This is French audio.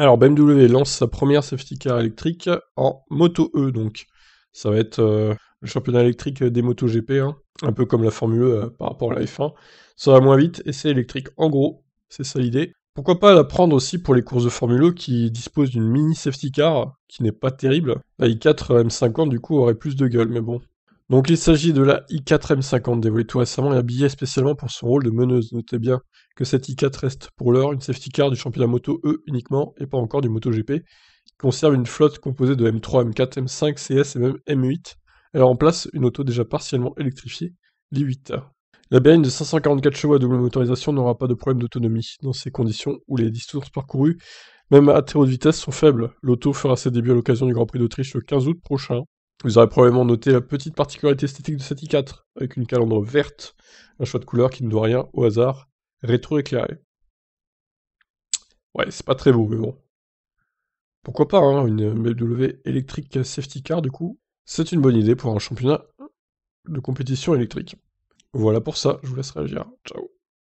Alors BMW lance sa première safety car électrique en Moto E donc. Ça va être euh, le championnat électrique des motos GP, hein. un peu comme la Formule E euh, par rapport à la F1. Ça va moins vite et c'est électrique en gros, c'est ça l'idée. Pourquoi pas la prendre aussi pour les courses de Formule E qui disposent d'une mini safety car qui n'est pas terrible. La i4 euh, M50 du coup aurait plus de gueule, mais bon, donc il s'agit de la I4M50 dévoilée tout récemment et habillée spécialement pour son rôle de meneuse. Notez bien que cette I4 reste pour l'heure une safety car du championnat moto E uniquement et pas encore du MotoGP. Il conserve une flotte composée de M3, M4, M5, CS et même M8. Elle remplace une auto déjà partiellement électrifiée, li 8 La berline de 544 chevaux à double motorisation n'aura pas de problème d'autonomie dans ces conditions où les distances parcourues, même à très haute vitesse, sont faibles. L'auto fera ses débuts à l'occasion du Grand Prix d'Autriche le 15 août prochain vous aurez probablement noté la petite particularité esthétique de cette i4, avec une calandre verte, un choix de couleur qui ne doit rien au hasard, rétro-éclairé. Ouais, c'est pas très beau, mais bon. Pourquoi pas, hein, une BMW électrique safety car, du coup, c'est une bonne idée pour un championnat de compétition électrique. Voilà pour ça, je vous laisse réagir. Ciao